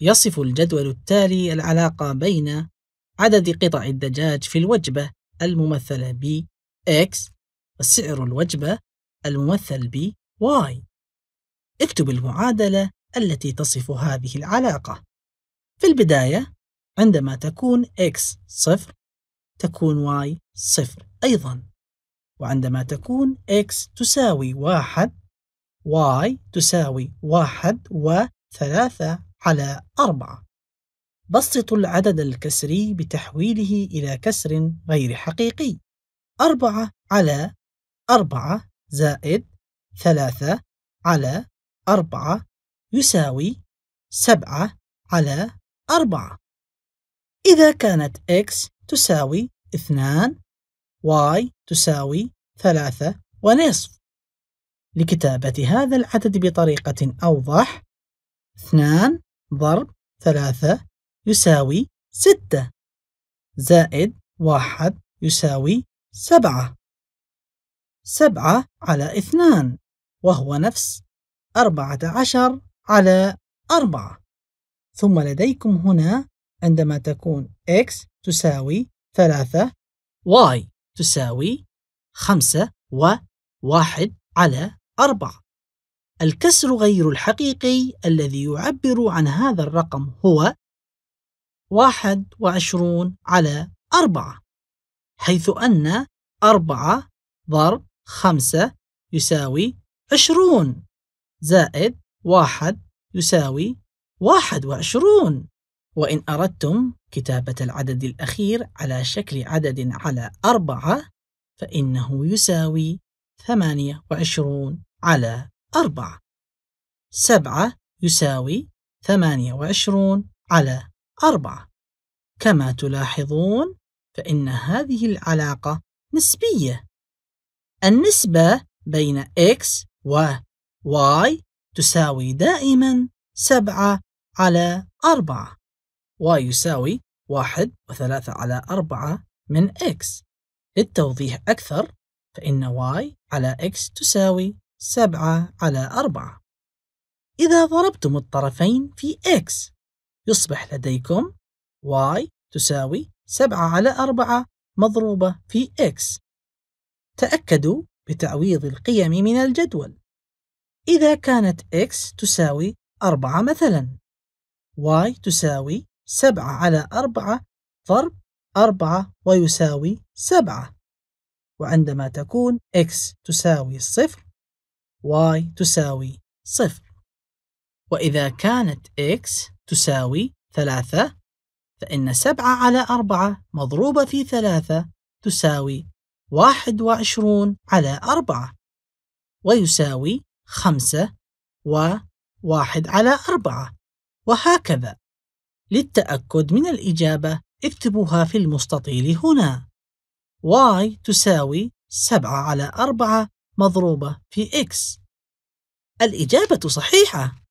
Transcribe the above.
يصف الجدول التالي العلاقة بين عدد قطع الدجاج في الوجبة الممثلة ب X وسعر الوجبة الممثل ب Y اكتب المعادلة التي تصف هذه العلاقة في البداية عندما تكون X صفر تكون Y صفر أيضا وعندما تكون X تساوي واحد Y تساوي واحد وثلاثة على أربعة بسط العدد الكسري بتحويله إلى كسر غير حقيقي أربعة على أربعة زائد ثلاثة على أربعة يساوي سبعة على أربعة إذا كانت x تساوي اثنان y تساوي ثلاثة ونصف لكتابة هذا العدد بطريقة أوضح اثنان ضرب ثلاثة يساوي ستة زائد واحد يساوي سبعة سبعة على اثنان وهو نفس أربعة عشر على أربعة ثم لديكم هنا عندما تكون x تساوي ثلاثة y تساوي خمسة وواحد على أربعة الكسر غير الحقيقي الذي يعبر عن هذا الرقم هو واحد وعشرون على أربعة حيث أن أربعة ضرب خمسة يساوي عشرون زائد واحد يساوي واحد وعشرون وإن أردتم كتابة العدد الأخير على شكل عدد على أربعة فإنه يساوي ثمانية وعشرون على أربعة سبعة يساوي ثمانية وعشرون على أربعة كما تلاحظون فإن هذه العلاقة نسبية النسبة بين x و y تساوي دائما سبعة على أربعة ويساوي واحد وثلاثة على أربعة من x للتوضيح أكثر فإن y على x تساوي سبعة على أربعة إذا ضربتم الطرفين في x يصبح لديكم y تساوي سبعة على أربعة مضروبة في x تأكدوا بتعويض القيم من الجدول إذا كانت x تساوي أربعة مثلا y تساوي سبعة على أربعة ضرب أربعة ويساوي سبعة وعندما تكون x تساوي 0 y تساوي صفر وإذا كانت x تساوي ثلاثة فإن سبعة على أربعة مضروبة في ثلاثة تساوي واحد وعشرون على أربعة ويساوي خمسة وواحد على أربعة وهكذا للتأكد من الإجابة اكتبوها في المستطيل هنا y تساوي سبعة على أربعة مضروبة في إكس الإجابة صحيحة